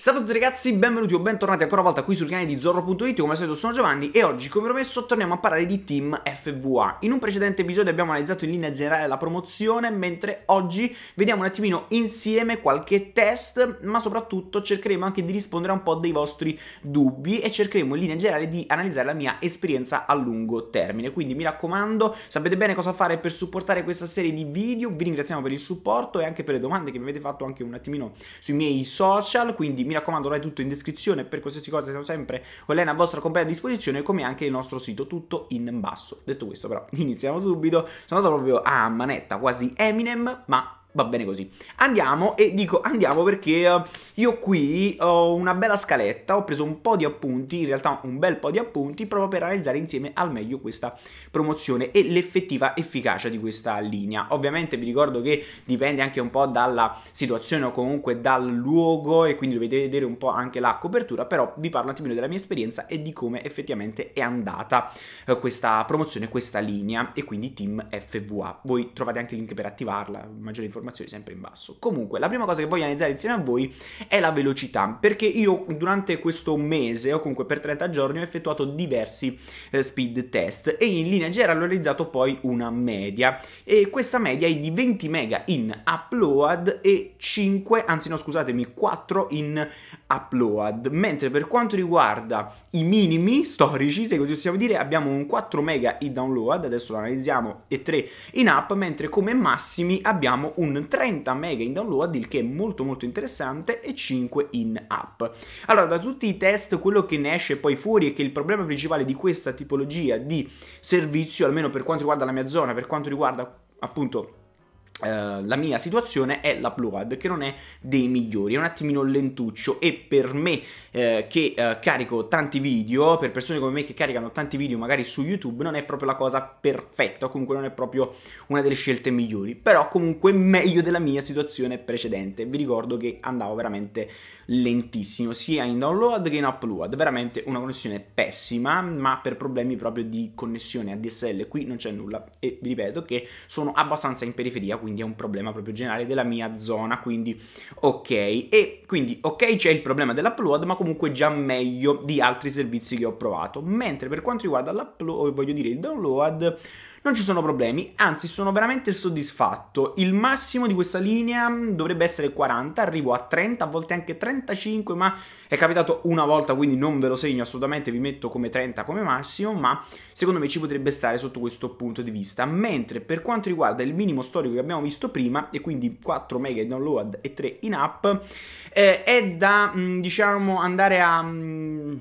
Salve a tutti ragazzi, benvenuti o bentornati ancora una volta qui sul canale di Zorro.it, come al solito sono Giovanni e oggi come promesso torniamo a parlare di Team FVA. In un precedente episodio abbiamo analizzato in linea generale la promozione, mentre oggi vediamo un attimino insieme qualche test, ma soprattutto cercheremo anche di rispondere a un po' dei vostri dubbi e cercheremo in linea generale di analizzare la mia esperienza a lungo termine. Quindi mi raccomando, sapete bene cosa fare per supportare questa serie di video, vi ringraziamo per il supporto e anche per le domande che mi avete fatto anche un attimino sui miei social, quindi mi raccomando, ora è tutto in descrizione. Per qualsiasi cosa siamo sempre online a vostra completa disposizione, come anche il nostro sito, tutto in basso. Detto questo, però, iniziamo subito. Sono andato proprio a manetta, quasi Eminem, ma va bene così. Andiamo e dico andiamo perché eh, io qui ho una bella scaletta, ho preso un po' di appunti, in realtà un bel po' di appunti, proprio per analizzare insieme al meglio questa promozione e l'effettiva efficacia di questa linea. Ovviamente vi ricordo che dipende anche un po' dalla situazione o comunque dal luogo e quindi dovete vedere un po' anche la copertura, però vi parlo un attimino della mia esperienza e di come effettivamente è andata eh, questa promozione, questa linea e quindi team FVA. Voi trovate anche il link per attivarla, maggiori informazioni informazioni sempre in basso. Comunque, la prima cosa che voglio analizzare insieme a voi è la velocità, perché io durante questo mese o comunque per 30 giorni ho effettuato diversi eh, speed test e in linea generale ho realizzato poi una media e questa media è di 20 mega in upload e 5, anzi no scusatemi, 4 in upload, mentre per quanto riguarda i minimi storici, se così possiamo dire, abbiamo un 4 mega in download, adesso lo analizziamo, e 3 in app, mentre come massimi abbiamo un un 30 mega in download, il che è molto molto interessante, e 5 in app. Allora, da tutti i test, quello che ne esce poi fuori è che il problema principale di questa tipologia di servizio, almeno per quanto riguarda la mia zona, per quanto riguarda appunto eh, la mia situazione è l'upload che non è dei migliori, è un attimino lentuccio e per me eh, che eh, carico tanti video, per persone come me che caricano tanti video magari su YouTube, non è proprio la cosa perfetta, comunque non è proprio una delle scelte migliori, però comunque meglio della mia situazione precedente. Vi ricordo che andavo veramente lentissimo, sia in download che in upload, veramente una connessione pessima, ma per problemi proprio di connessione a DSL qui non c'è nulla e vi ripeto che sono abbastanza in periferia, quindi è un problema proprio generale della mia zona, quindi ok. E quindi ok c'è il problema dell'upload, ma comunque comunque già meglio di altri servizi che ho provato. Mentre per quanto riguarda l'upload, voglio dire il download, non ci sono problemi, anzi sono veramente soddisfatto. Il massimo di questa linea mm, dovrebbe essere 40, arrivo a 30, a volte anche 35, ma è capitato una volta, quindi non ve lo segno assolutamente, vi metto come 30 come massimo, ma secondo me ci potrebbe stare sotto questo punto di vista. Mentre per quanto riguarda il minimo storico che abbiamo visto prima, e quindi 4 mega in download e 3 in app, eh, è da, mm, diciamo, andare a... Mh, mm,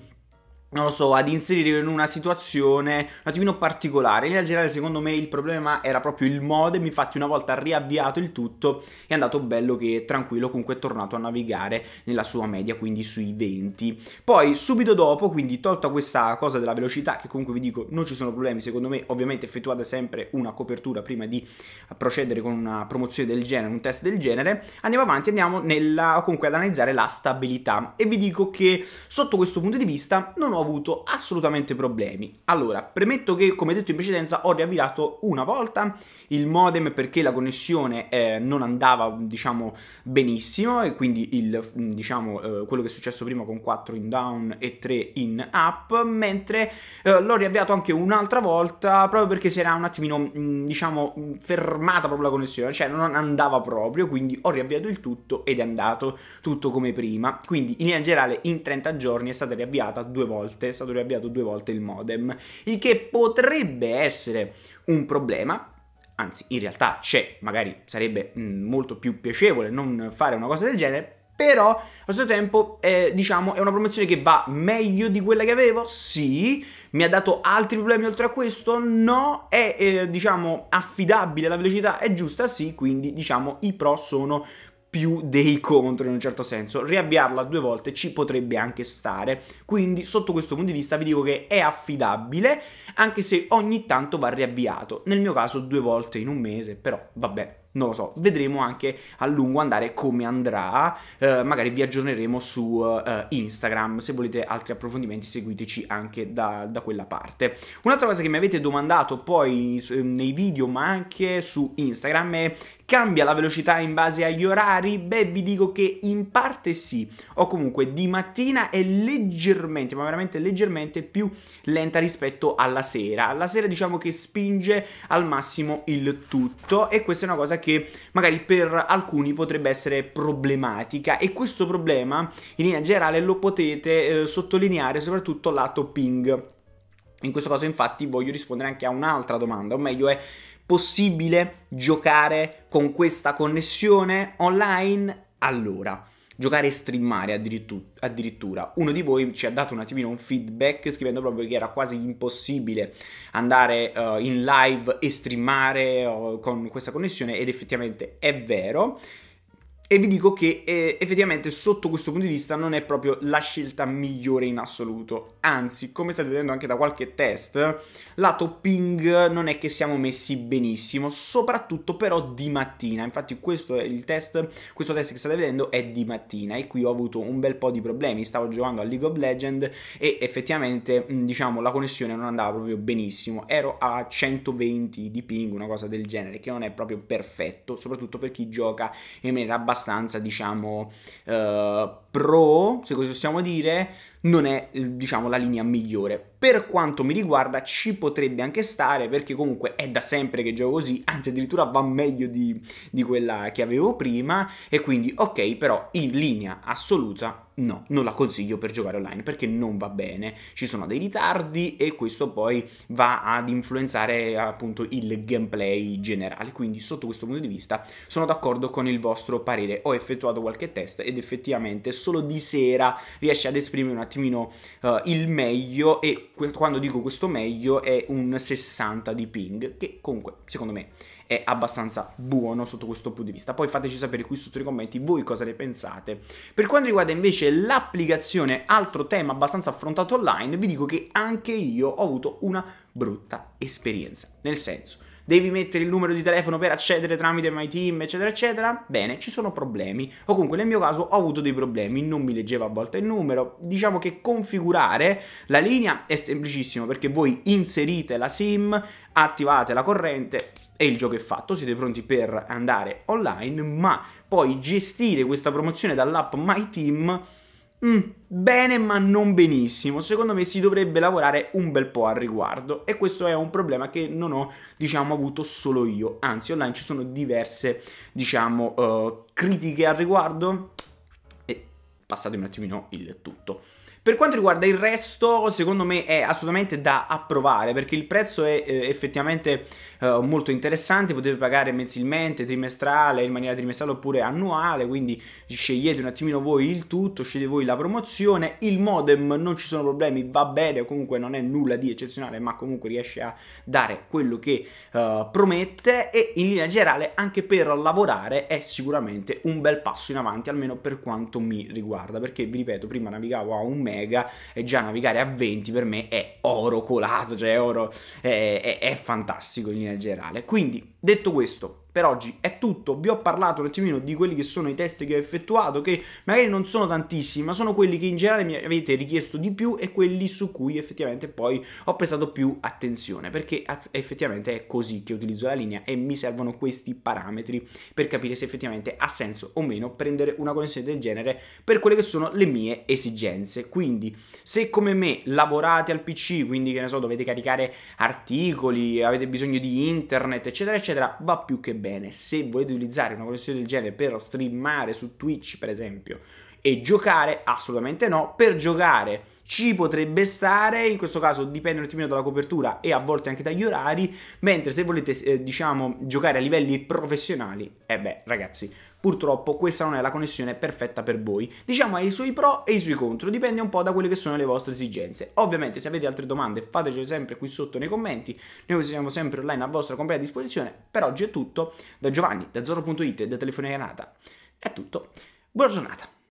non lo so, ad inserire in una situazione un attimino particolare. In linea generale, secondo me, il problema era proprio il modem. Infatti, una volta riavviato il tutto, è andato bello che tranquillo, comunque è tornato a navigare nella sua media, quindi sui 20. Poi, subito dopo, quindi tolta questa cosa della velocità, che comunque vi dico, non ci sono problemi. Secondo me, ovviamente, effettuate sempre una copertura prima di procedere con una promozione del genere, un test del genere. Andiamo avanti, andiamo nella, comunque ad analizzare la stabilità. E vi dico che sotto questo punto di vista non ho ho avuto assolutamente problemi. Allora, premetto che, come detto in precedenza, ho riavviato una volta il modem perché la connessione eh, non andava, diciamo, benissimo e quindi il, mm, diciamo, eh, quello che è successo prima con 4 in down e 3 in up, mentre eh, l'ho riavviato anche un'altra volta proprio perché si era un attimino, mm, diciamo, mm, fermata proprio la connessione, cioè non andava proprio, quindi ho riavviato il tutto ed è andato tutto come prima. Quindi, in linea generale, in 30 giorni è stata riavviata due volte volte, è stato riavviato due volte il modem, il che potrebbe essere un problema, anzi in realtà c'è, magari sarebbe mm, molto più piacevole non fare una cosa del genere, però allo stesso tempo eh, diciamo è una promozione che va meglio di quella che avevo? Sì, mi ha dato altri problemi oltre a questo? No, è eh, diciamo affidabile, la velocità è giusta? Sì, quindi diciamo i pro sono più dei contro in un certo senso. Riavviarla due volte ci potrebbe anche stare. Quindi sotto questo punto di vista vi dico che è affidabile, anche se ogni tanto va riavviato. Nel mio caso due volte in un mese, però vabbè. Non lo so, vedremo anche a lungo andare come andrà, eh, magari vi aggiorneremo su eh, Instagram, se volete altri approfondimenti seguiteci anche da, da quella parte. Un'altra cosa che mi avete domandato poi nei video ma anche su Instagram è Cambia la velocità in base agli orari? Beh, vi dico che in parte sì, o comunque di mattina è leggermente, ma veramente leggermente più lenta rispetto alla sera. Alla sera diciamo che spinge al massimo il tutto e questa è una cosa che magari per alcuni potrebbe essere problematica e questo problema in linea generale lo potete eh, sottolineare soprattutto lato ping in questo caso infatti voglio rispondere anche a un'altra domanda, o meglio è possibile giocare con questa connessione online? Allora, giocare e streamare addirittura. Uno di voi ci ha dato un attimino un feedback scrivendo proprio che era quasi impossibile andare uh, in live e streamare uh, con questa connessione ed effettivamente è vero e vi dico che eh, effettivamente sotto questo punto di vista non è proprio la scelta migliore in assoluto. Anzi, come state vedendo anche da qualche test, lato ping non è che siamo messi benissimo, soprattutto però di mattina. Infatti questo è il test, questo test che state vedendo è di mattina e qui ho avuto un bel po' di problemi. Stavo giocando a League of Legends e effettivamente, diciamo, la connessione non andava proprio benissimo. Ero a 120 di ping, una cosa del genere, che non è proprio perfetto, soprattutto per chi gioca in maniera abbastanza abbastanza, diciamo, eh, pro, se così possiamo dire, non è, diciamo, la linea migliore per quanto mi riguarda ci potrebbe anche stare perché comunque è da sempre che gioco così, anzi addirittura va meglio di, di quella che avevo prima e quindi ok però in linea assoluta no, non la consiglio per giocare online perché non va bene, ci sono dei ritardi e questo poi va ad influenzare appunto il gameplay generale, quindi sotto questo punto di vista sono d'accordo con il vostro parere, ho effettuato qualche test ed effettivamente solo di sera riesce ad esprimere un attimino uh, il meglio e quando dico questo meglio è un 60 di ping, che comunque secondo me è abbastanza buono sotto questo punto di vista. Poi fateci sapere qui sotto nei commenti voi cosa ne pensate. Per quanto riguarda invece l'applicazione, altro tema abbastanza affrontato online, vi dico che anche io ho avuto una brutta esperienza. Nel senso, devi mettere il numero di telefono per accedere tramite My Team, eccetera, eccetera. Bene, ci sono problemi. O comunque nel mio caso ho avuto dei problemi, non mi leggeva a volte il numero. Diciamo che configurare la linea è semplicissimo perché voi inserite la SIM, attivate la corrente e il gioco è fatto, siete pronti per andare online, ma poi gestire questa promozione dall'app My Team Mm, bene ma non benissimo, secondo me si dovrebbe lavorare un bel po' al riguardo e questo è un problema che non ho diciamo avuto solo io, anzi online ci sono diverse diciamo uh, critiche al riguardo e passatemi un attimino il tutto. Per quanto riguarda il resto, secondo me è assolutamente da approvare perché il prezzo è eh, effettivamente eh, molto interessante, potete pagare mensilmente, trimestrale, in maniera trimestrale oppure annuale, quindi scegliete un attimino voi il tutto, scegliete voi la promozione, il modem non ci sono problemi, va bene, comunque non è nulla di eccezionale, ma comunque riesce a dare quello che eh, promette e in linea generale anche per lavorare è sicuramente un bel passo in avanti, almeno per quanto mi riguarda, perché vi ripeto, prima navigavo a un mese mega e già navigare a 20 per me è oro colato, cioè oro, è, è, è fantastico in linea generale. Quindi, detto questo, per oggi è tutto, vi ho parlato un attimino di quelli che sono i test che ho effettuato, che magari non sono tantissimi, ma sono quelli che in generale mi avete richiesto di più e quelli su cui effettivamente poi ho prestato più attenzione, perché effettivamente è così che utilizzo la linea e mi servono questi parametri per capire se effettivamente ha senso o meno prendere una connessione del genere per quelle che sono le mie esigenze. Quindi se come me lavorate al PC, quindi che ne so, dovete caricare articoli, avete bisogno di internet, eccetera, eccetera, va più che bene Ebbene, se volete utilizzare una connessione del genere per streamare su Twitch, per esempio, e giocare, assolutamente no. Per giocare ci potrebbe stare, in questo caso dipende un attimino dalla copertura e a volte anche dagli orari, mentre se volete, eh, diciamo, giocare a livelli professionali, e eh beh, ragazzi, Purtroppo questa non è la connessione perfetta per voi. Diciamo ha i suoi pro e i suoi contro, dipende un po' da quelle che sono le vostre esigenze. Ovviamente se avete altre domande fatecele sempre qui sotto nei commenti, noi siamo sempre online a vostra completa disposizione. Per oggi è tutto, da Giovanni, da Zoro.it, da Telefonia Granata. È tutto, buona giornata!